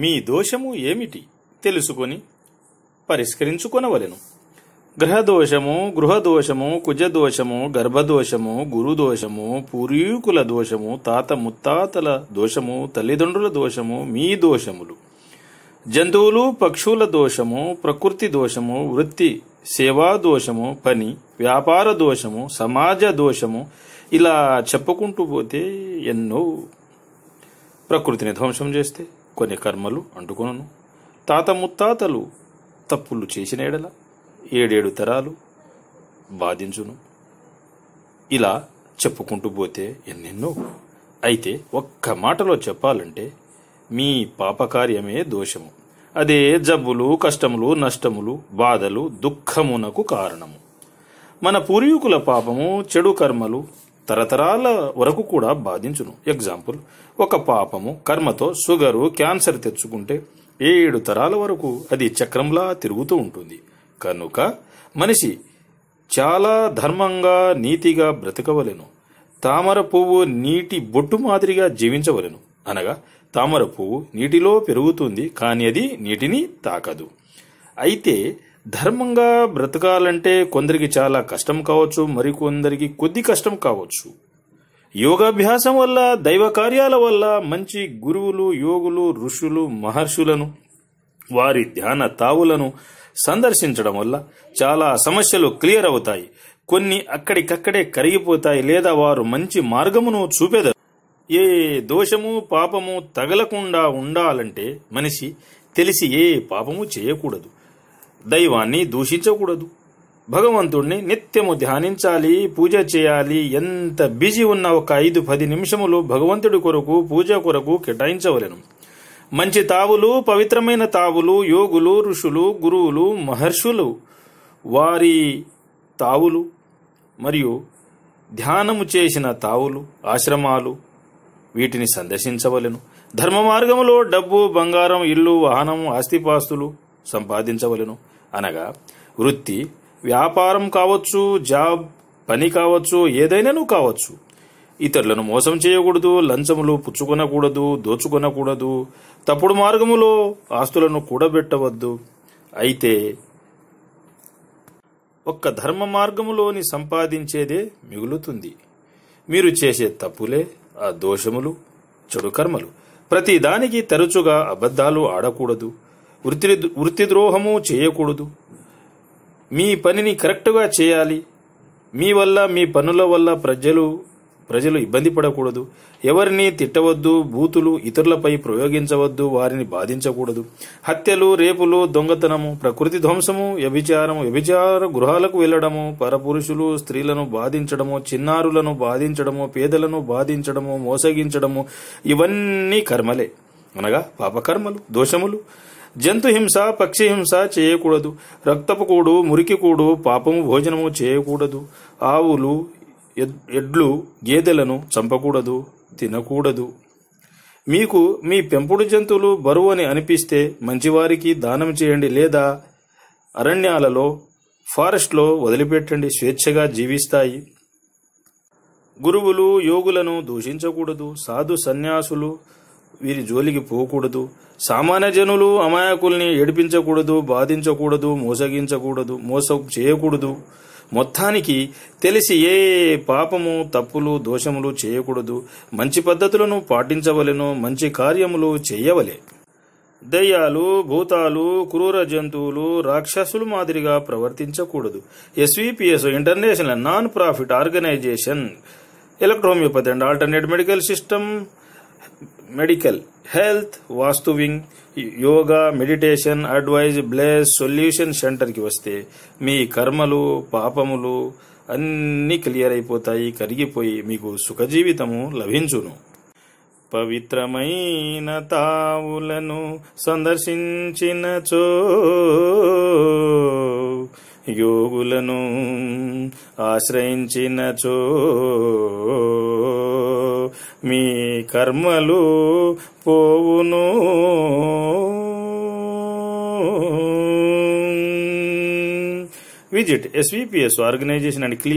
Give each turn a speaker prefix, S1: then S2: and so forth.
S1: మీ దోషము ఏమిటి తెలుసుకొని పరిష్కరించుకొనవలెను గ్రహదోషము గృహదోషము కుజదోషము గర్భదోషము గురుదోషము పూర్వీకుల దోషము తాత ముత్తాతల దోషము తల్లిదండ్రుల దోషము మీ దోషములు జంతువులు పక్షుల దోషము ప్రకృతి దోషము వృత్తి సేవా దోషము పని వ్యాపార దోషము సమాజ దోషము ఇలా చెప్పుకుంటూ పోతే ఎన్నో ప్రకృతిని ధ్వంసం చేస్తే కొన్ని కర్మలు అంటుకును తాత ముత్తాతలు తప్పులు చేసిన ఎడల ఏడేడు తరాలు బాధించును ఇలా చెప్పుకుంటూ పోతే ఎన్నెన్నో అయితే ఒక్క మాటలో చెప్పాలంటే మీ పాపకార్యమే దోషము అదే జబ్బులు కష్టములు నష్టములు బాధలు దుఃఖమునకు కారణము మన పూర్వీకుల పాపము చెడు కర్మలు తరతరాల వరకు కూడా బాధించును ఎగ్జాంపుల్ ఒక పాపము కర్మతో షుగరు క్యాన్సర్ తెచ్చుకుంటే ఏడు తరాల వరకు అది చక్రంలా తిరుగుతూ ఉంటుంది కనుక మనిషి చాలా ధర్మంగా నీతిగా బ్రతకవలెను తామర పువ్వు నీటి బొట్టు మాదిరిగా జీవించవలెను అనగా తామర పువ్వు నీటిలో పెరుగుతుంది కానీ అది నీటిని తాకదు అయితే ధర్మంగా బ్రతకాలంటే కొందరికి చాలా కష్టం కావచ్చు మరికొందరికి కొద్ది కష్టం కావచ్చు యోగాభ్యాసం వల్ల దైవ కార్యాల వల్ల మంచి గురువులు యోగులు ఋషులు మహర్షులను వారి ధ్యాన తావులను సందర్శించడం వల్ల చాలా సమస్యలు క్లియర్ అవుతాయి కొన్ని అక్కడికక్కడే కరిగిపోతాయి లేదా వారు మంచి మార్గమును చూపెదరు ఏ దోషము పాపము తగలకుండా ఉండాలంటే మనిషి తెలిసి ఏ పాపము చేయకూడదు దైవాన్ని దూషించకూడదు భగవంతుడిని నిత్యము ధ్యానించాలి పూజ చేయాలి ఎంత బిజీ ఉన్న ఒక ఐదు పది నిమిషములు భగవంతుడి కొరకు పూజ కొరకు కేటాయించవలను మంచి తావులు పవిత్రమైన తావులు యోగులు ఋషులు గురువులు మహర్షులు వారి తావులు మరియు ధ్యానము చేసిన తావులు ఆశ్రమాలు వీటిని సందర్శించవలను ధర్మ మార్గంలో డబ్బు బంగారం ఇల్లు వాహనం ఆస్తిపాస్తులు సంపాదించవలను అనగా వృత్తి వ్యాపారం కావచ్చు జాబ్ పని కావచ్చు ఏదైనాను కావచ్చు ఇతరులను మోసం చేయకూడదు లంచములు పుచ్చుకొనకూడదు దోచుకొనకూడదు తప్పుడు మార్గములో ఆస్తులను కూడబెట్టవద్దు అయితే ఒక్క ధర్మ మార్గములోని సంపాదించేదే మిగులుతుంది మీరు చేసే తప్పులే ఆ దోషములు చెడు కర్మలు ప్రతిదానికి తరచుగా అబద్ధాలు ఆడకూడదు వృత్తి వృత్తి ద్రోహము చేయకూడదు మీ పనిని కరెక్ట్గా చేయాలి మీ వల్ల మీ పనుల వల్ల ప్రజలు ప్రజలు ఇబ్బంది పడకూడదు ఎవరిని తిట్టవద్దు బూతులు ఇతరులపై ప్రయోగించవద్దు వారిని బాధించకూడదు హత్యలు రేపులు దొంగతనము ప్రకృతి ధ్వంసము వ్యభిచారము వ్యభిచార గృహాలకు వెళ్లడము పరపురుషులు స్త్రీలను బాధించడము చిన్నారులను బాధించడము పేదలను బాధించడము మోసగించడము ఇవన్నీ కర్మలే అనగా పాపకర్మలు దోషములు పక్షి హింస చేయకూడదు రక్తపు కూడు మురికి కూడు పాపము భోజనము చేయకూడదు ఆవులు ఎడ్లు గేదెలను చంపకూడదు తినకూడదు మీకు మీ పెంపుడు జంతువులు బరువు అని అనిపిస్తే మంచివారికి దానం చేయండి లేదా అరణ్యాలలో ఫారెస్ట్లో వదిలిపెట్టండి స్వేచ్ఛగా జీవిస్తాయి గురువులు యోగులను దూషించకూడదు సాధు సన్యాసులు వీరి జోలికి పోకూడదు సామాన్య జనులు అమాయకుల్ని ఏడిపించకూడదు బాధించకూడదు మోసగించకూడదు మోసం చేయకూడదు మొత్తానికి తెలిసి ఏ పాపము తప్పులు దోషములు చేయకూడదు మంచి పద్ధతులను పాటించవలెను మంచి కార్యములు చేయవలే దయ్యాలు భూతాలు క్రూర జంతువులు రాక్షసులు మాదిరిగా ప్రవర్తించకూడదు SVPS international non profit organisation electrohomeopathy and alternate medical system medical health vastu wing yoga meditation advice bless solution సెంటర్కి వస్తే మీ కర్మలు పాపములు అన్నీ క్లియర్ అయిపోతాయి కరిగిపోయి మీకు సుఖజీవితము లభించును పవిత్రమైన తావులను సందర్శించినచో యోగులను ఆశ్రయించినచో కర్మలు పోవును visit SVPS organisation and clean